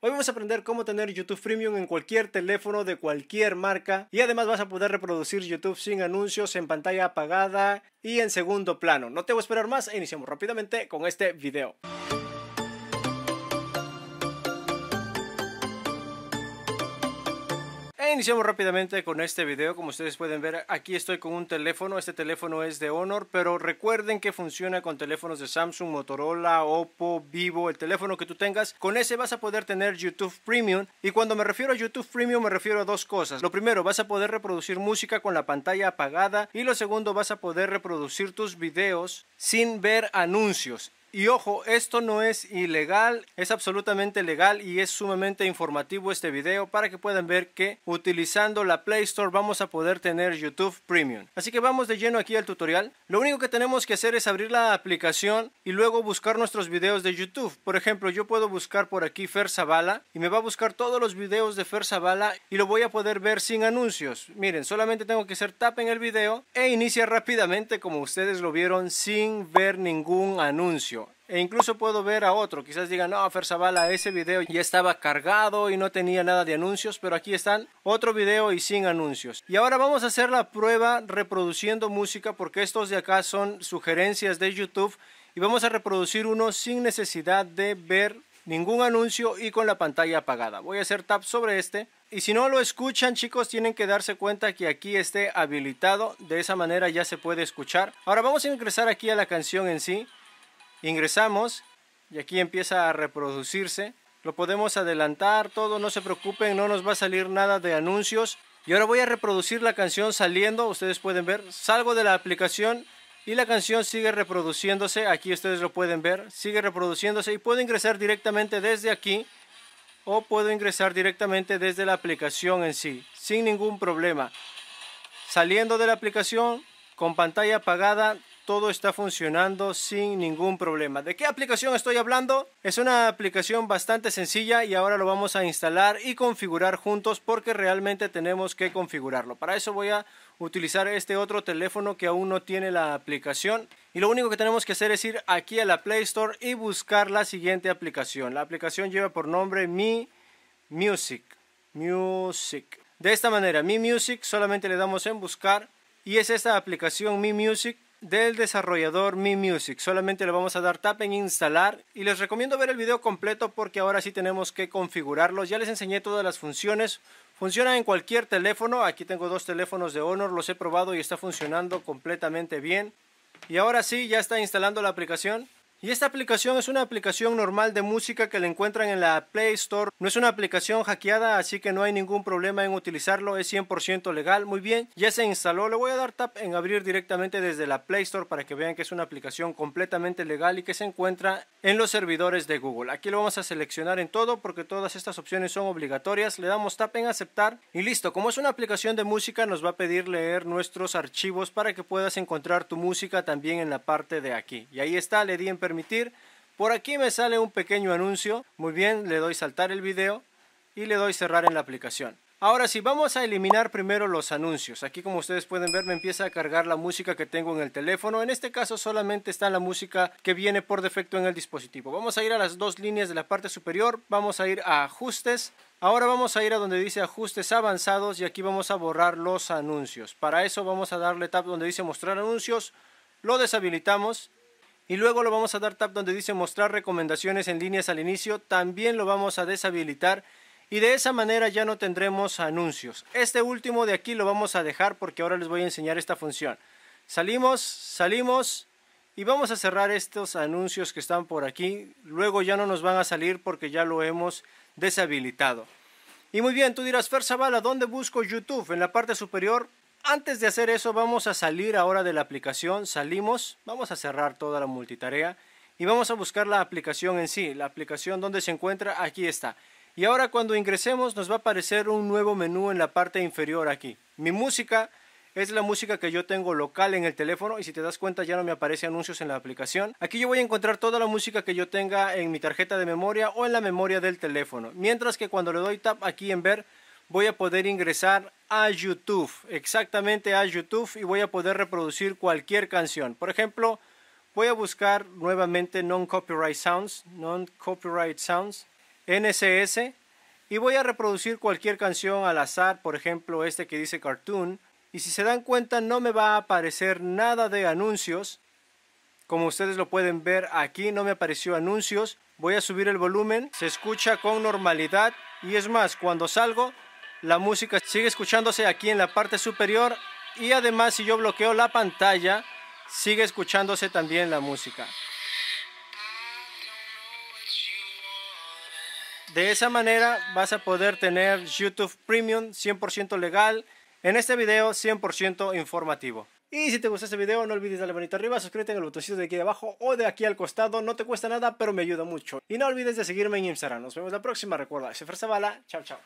Hoy vamos a aprender cómo tener YouTube Premium en cualquier teléfono de cualquier marca y además vas a poder reproducir YouTube sin anuncios en pantalla apagada y en segundo plano. No te voy a esperar más e iniciamos rápidamente con este video. iniciamos rápidamente con este video. Como ustedes pueden ver, aquí estoy con un teléfono. Este teléfono es de Honor, pero recuerden que funciona con teléfonos de Samsung, Motorola, Oppo, Vivo, el teléfono que tú tengas. Con ese vas a poder tener YouTube Premium. Y cuando me refiero a YouTube Premium, me refiero a dos cosas. Lo primero, vas a poder reproducir música con la pantalla apagada. Y lo segundo, vas a poder reproducir tus videos sin ver anuncios. Y ojo, esto no es ilegal, es absolutamente legal y es sumamente informativo este video para que puedan ver que utilizando la Play Store vamos a poder tener YouTube Premium. Así que vamos de lleno aquí al tutorial. Lo único que tenemos que hacer es abrir la aplicación y luego buscar nuestros videos de YouTube. Por ejemplo, yo puedo buscar por aquí Fer Zavala y me va a buscar todos los videos de Fer Zavala y lo voy a poder ver sin anuncios. Miren, solamente tengo que hacer tap en el video e inicia rápidamente como ustedes lo vieron sin ver ningún anuncio. E incluso puedo ver a otro, quizás digan, no, Fer ese video ya estaba cargado y no tenía nada de anuncios, pero aquí están, otro video y sin anuncios. Y ahora vamos a hacer la prueba reproduciendo música, porque estos de acá son sugerencias de YouTube, y vamos a reproducir uno sin necesidad de ver ningún anuncio y con la pantalla apagada. Voy a hacer tap sobre este. Y si no lo escuchan chicos tienen que darse cuenta que aquí esté habilitado. De esa manera ya se puede escuchar. Ahora vamos a ingresar aquí a la canción en sí. Ingresamos y aquí empieza a reproducirse. Lo podemos adelantar todo, no se preocupen, no nos va a salir nada de anuncios. Y ahora voy a reproducir la canción saliendo, ustedes pueden ver, salgo de la aplicación y la canción sigue reproduciéndose, aquí ustedes lo pueden ver, sigue reproduciéndose y puedo ingresar directamente desde aquí o puedo ingresar directamente desde la aplicación en sí, sin ningún problema. Saliendo de la aplicación, con pantalla apagada, todo está funcionando sin ningún problema. ¿De qué aplicación estoy hablando? Es una aplicación bastante sencilla y ahora lo vamos a instalar y configurar juntos porque realmente tenemos que configurarlo. Para eso voy a utilizar este otro teléfono que aún no tiene la aplicación. Y lo único que tenemos que hacer es ir aquí a la Play Store y buscar la siguiente aplicación. La aplicación lleva por nombre Mi Music. Music. De esta manera, Mi Music solamente le damos en buscar y es esta aplicación Mi Music del desarrollador Mi Music. Solamente le vamos a dar tap en instalar y les recomiendo ver el video completo porque ahora sí tenemos que configurarlo. Ya les enseñé todas las funciones. Funciona en cualquier teléfono. Aquí tengo dos teléfonos de Honor, los he probado y está funcionando completamente bien. Y ahora sí, ya está instalando la aplicación. Y esta aplicación es una aplicación normal de música que la encuentran en la Play Store. No es una aplicación hackeada, así que no hay ningún problema en utilizarlo. Es 100% legal. Muy bien, ya se instaló. Le voy a dar tap en abrir directamente desde la Play Store para que vean que es una aplicación completamente legal y que se encuentra en los servidores de Google. Aquí lo vamos a seleccionar en todo porque todas estas opciones son obligatorias. Le damos tap en aceptar y listo. Como es una aplicación de música, nos va a pedir leer nuestros archivos para que puedas encontrar tu música también en la parte de aquí. Y ahí está, le di en permitir. Por aquí me sale un pequeño anuncio. Muy bien, le doy saltar el video y le doy cerrar en la aplicación. Ahora sí, vamos a eliminar primero los anuncios. Aquí como ustedes pueden ver me empieza a cargar la música que tengo en el teléfono. En este caso solamente está la música que viene por defecto en el dispositivo. Vamos a ir a las dos líneas de la parte superior. Vamos a ir a ajustes. Ahora vamos a ir a donde dice ajustes avanzados y aquí vamos a borrar los anuncios. Para eso vamos a darle tap donde dice mostrar anuncios. Lo deshabilitamos y luego lo vamos a dar tap donde dice mostrar recomendaciones en líneas al inicio. También lo vamos a deshabilitar. Y de esa manera ya no tendremos anuncios. Este último de aquí lo vamos a dejar porque ahora les voy a enseñar esta función. Salimos, salimos y vamos a cerrar estos anuncios que están por aquí. Luego ya no nos van a salir porque ya lo hemos deshabilitado. Y muy bien, tú dirás, Fer Zavala, ¿dónde busco YouTube? En la parte superior antes de hacer eso vamos a salir ahora de la aplicación, salimos, vamos a cerrar toda la multitarea y vamos a buscar la aplicación en sí, la aplicación donde se encuentra, aquí está. Y ahora cuando ingresemos nos va a aparecer un nuevo menú en la parte inferior aquí. Mi música es la música que yo tengo local en el teléfono y si te das cuenta ya no me aparece anuncios en la aplicación. Aquí yo voy a encontrar toda la música que yo tenga en mi tarjeta de memoria o en la memoria del teléfono. Mientras que cuando le doy tap aquí en ver voy a poder ingresar a YouTube, exactamente a YouTube y voy a poder reproducir cualquier canción. Por ejemplo, voy a buscar nuevamente Non Copyright Sounds, Non Copyright Sounds, nss y voy a reproducir cualquier canción al azar, por ejemplo, este que dice Cartoon. Y si se dan cuenta, no me va a aparecer nada de anuncios. Como ustedes lo pueden ver aquí, no me apareció anuncios. Voy a subir el volumen, se escucha con normalidad. Y es más, cuando salgo, la música sigue escuchándose aquí en la parte superior y además si yo bloqueo la pantalla sigue escuchándose también la música. De esa manera vas a poder tener YouTube Premium 100% legal en este video 100% informativo. Y si te gustó este video no olvides darle manito arriba, suscríbete en el botoncito de aquí abajo o de aquí al costado, no te cuesta nada pero me ayuda mucho. Y no olvides de seguirme en Instagram, nos vemos la próxima, recuerda, se bala chao chao.